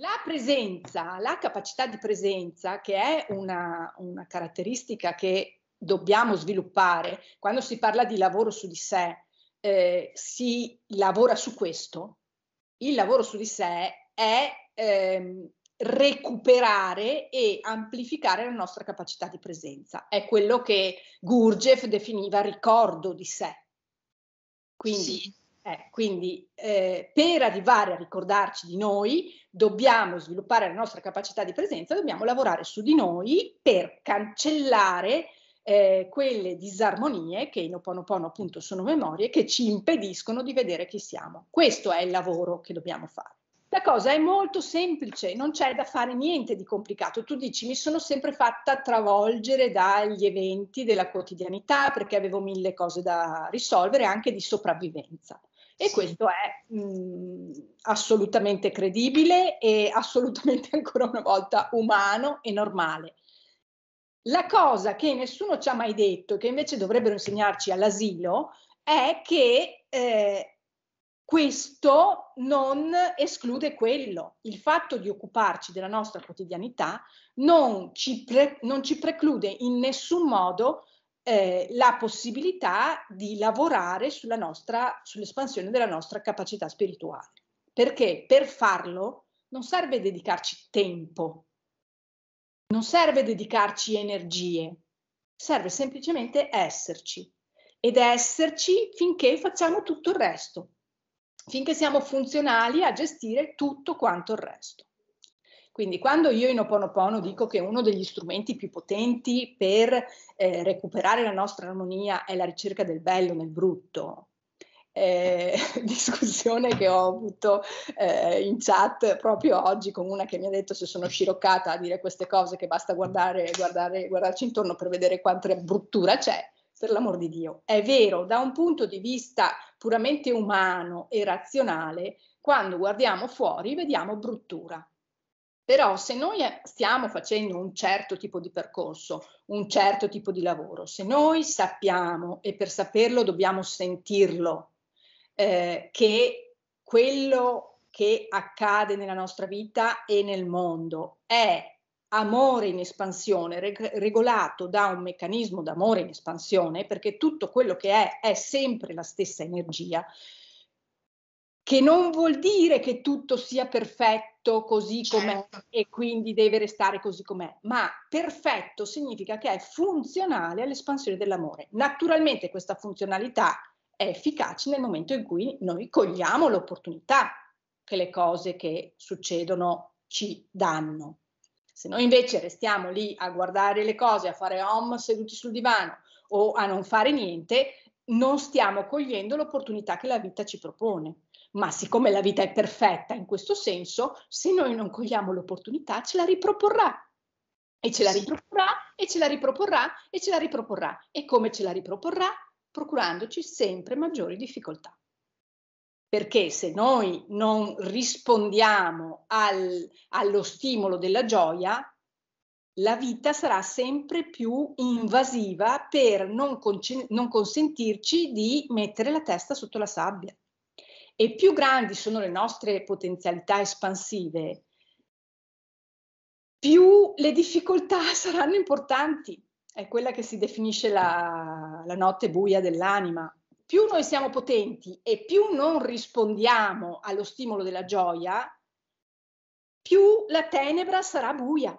La presenza, la capacità di presenza, che è una, una caratteristica che dobbiamo sviluppare quando si parla di lavoro su di sé, eh, si lavora su questo. Il lavoro su di sé è ehm, recuperare e amplificare la nostra capacità di presenza. È quello che Gurdjieff definiva ricordo di sé. Quindi sì. Eh, quindi eh, per arrivare a ricordarci di noi dobbiamo sviluppare la nostra capacità di presenza, dobbiamo lavorare su di noi per cancellare eh, quelle disarmonie che in Oponopono appunto sono memorie che ci impediscono di vedere chi siamo. Questo è il lavoro che dobbiamo fare. La cosa è molto semplice, non c'è da fare niente di complicato. Tu dici mi sono sempre fatta travolgere dagli eventi della quotidianità perché avevo mille cose da risolvere, anche di sopravvivenza. E sì. questo è mh, assolutamente credibile e assolutamente ancora una volta umano e normale. La cosa che nessuno ci ha mai detto, che invece dovrebbero insegnarci all'asilo, è che eh, questo non esclude quello. Il fatto di occuparci della nostra quotidianità non ci, pre- non ci preclude in nessun modo eh, la possibilità di lavorare nostra, sull'espansione della nostra capacità spirituale. Perché per farlo non serve dedicarci tempo, non serve dedicarci energie, serve semplicemente esserci ed esserci finché facciamo tutto il resto, finché siamo funzionali a gestire tutto quanto il resto. Quindi quando io in Ho Oponopono dico che uno degli strumenti più potenti per eh, recuperare la nostra armonia è la ricerca del bello nel brutto, eh, discussione che ho avuto eh, in chat proprio oggi con una che mi ha detto se sono sciroccata a dire queste cose che basta guardare, guardare, guardarci intorno per vedere quanta bruttura c'è, per l'amor di Dio. È vero, da un punto di vista puramente umano e razionale, quando guardiamo fuori vediamo bruttura. Però se noi eh, stiamo facendo un certo tipo di percorso, un certo tipo di lavoro, se noi sappiamo, e per saperlo dobbiamo sentirlo, eh, che quello che accade nella nostra vita e nel mondo è amore in espansione, reg- regolato da un meccanismo d'amore in espansione, perché tutto quello che è è sempre la stessa energia, che non vuol dire che tutto sia perfetto così com'è certo. e quindi deve restare così com'è, ma perfetto significa che è funzionale all'espansione dell'amore. Naturalmente questa funzionalità è efficace nel momento in cui noi cogliamo l'opportunità che le cose che succedono ci danno. Se noi invece restiamo lì a guardare le cose, a fare home seduti sul divano o a non fare niente, non stiamo cogliendo l'opportunità che la vita ci propone ma siccome la vita è perfetta in questo senso, se noi non cogliamo l'opportunità ce la riproporrà. E ce la riproporrà, e ce la riproporrà, e ce la riproporrà. E come ce la riproporrà? Procurandoci sempre maggiori difficoltà. Perché se noi non rispondiamo al, allo stimolo della gioia, la vita sarà sempre più invasiva per non, non consentirci di mettere la testa sotto la sabbia e più grandi sono le nostre potenzialità espansive, più le difficoltà saranno importanti. È quella che si definisce la, la notte buia dell'anima. Più noi siamo potenti e più non rispondiamo allo stimolo della gioia, più la tenebra sarà buia.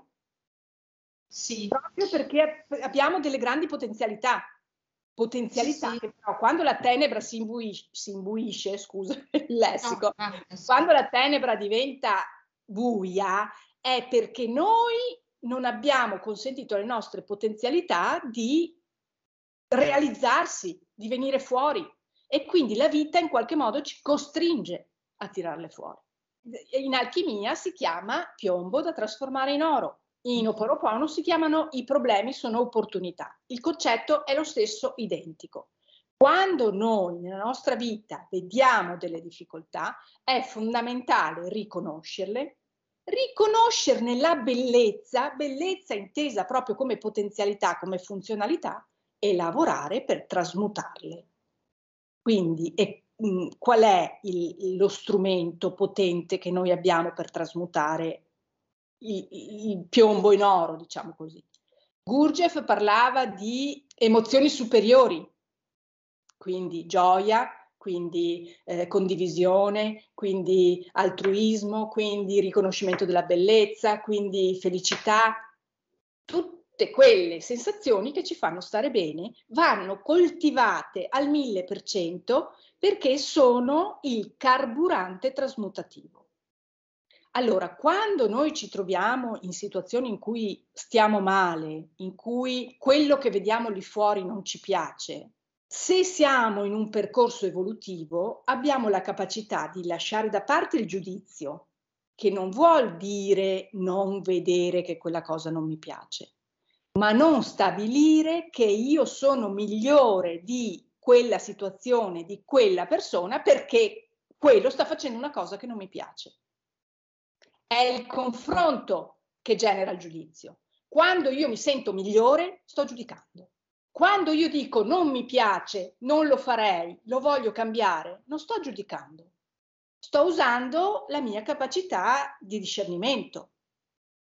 Sì. Proprio perché abbiamo delle grandi potenzialità potenzialità sì, sì. che però quando la tenebra si imbuisce, si imbuisce scusa il lessico, no, no, eh, quando la tenebra diventa buia è perché noi non abbiamo consentito alle nostre potenzialità di realizzarsi, di venire fuori e quindi la vita in qualche modo ci costringe a tirarle fuori. In alchimia si chiama piombo da trasformare in oro in Oporopono si chiamano i problemi sono opportunità. Il concetto è lo stesso identico. Quando noi nella nostra vita vediamo delle difficoltà, è fondamentale riconoscerle, riconoscerne la bellezza, bellezza intesa proprio come potenzialità, come funzionalità, e lavorare per trasmutarle. Quindi e, mh, qual è il, lo strumento potente che noi abbiamo per trasmutare il piombo in oro, diciamo così. Gurdjieff parlava di emozioni superiori, quindi gioia, quindi eh, condivisione, quindi altruismo, quindi riconoscimento della bellezza, quindi felicità. Tutte quelle sensazioni che ci fanno stare bene vanno coltivate al mille per cento perché sono il carburante trasmutativo. Allora, quando noi ci troviamo in situazioni in cui stiamo male, in cui quello che vediamo lì fuori non ci piace, se siamo in un percorso evolutivo, abbiamo la capacità di lasciare da parte il giudizio, che non vuol dire non vedere che quella cosa non mi piace, ma non stabilire che io sono migliore di quella situazione, di quella persona, perché quello sta facendo una cosa che non mi piace è il confronto che genera il giudizio. Quando io mi sento migliore, sto giudicando. Quando io dico non mi piace, non lo farei, lo voglio cambiare, non sto giudicando. Sto usando la mia capacità di discernimento,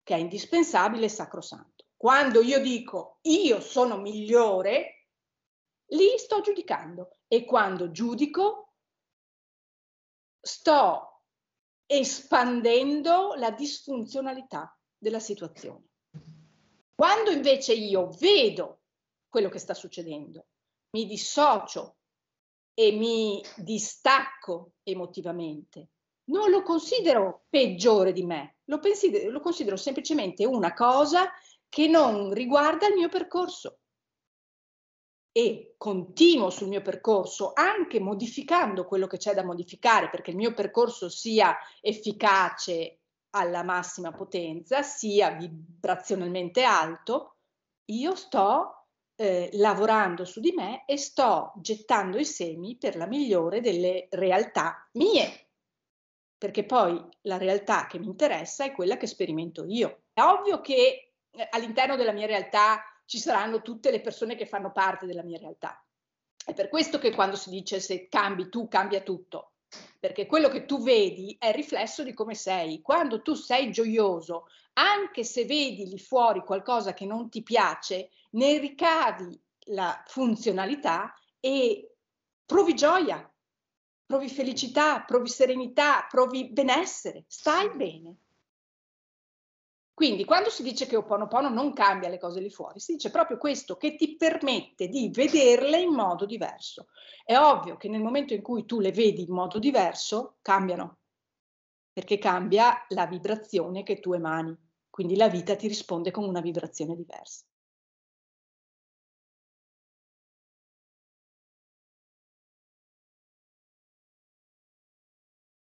che è indispensabile e sacrosanto. Quando io dico io sono migliore, lì sto giudicando e quando giudico sto espandendo la disfunzionalità della situazione. Quando invece io vedo quello che sta succedendo, mi dissocio e mi distacco emotivamente, non lo considero peggiore di me, lo, pensi- lo considero semplicemente una cosa che non riguarda il mio percorso e continuo sul mio percorso anche modificando quello che c'è da modificare perché il mio percorso sia efficace alla massima potenza, sia vibrazionalmente alto, io sto eh, lavorando su di me e sto gettando i semi per la migliore delle realtà mie, perché poi la realtà che mi interessa è quella che sperimento io. È ovvio che eh, all'interno della mia realtà ci saranno tutte le persone che fanno parte della mia realtà. È per questo che quando si dice se cambi tu, cambia tutto, perché quello che tu vedi è il riflesso di come sei. Quando tu sei gioioso, anche se vedi lì fuori qualcosa che non ti piace, ne ricavi la funzionalità e provi gioia, provi felicità, provi serenità, provi benessere, stai bene. Quindi quando si dice che Oponopono non cambia le cose lì fuori, si dice proprio questo che ti permette di vederle in modo diverso. È ovvio che nel momento in cui tu le vedi in modo diverso, cambiano, perché cambia la vibrazione che tu emani, quindi la vita ti risponde con una vibrazione diversa.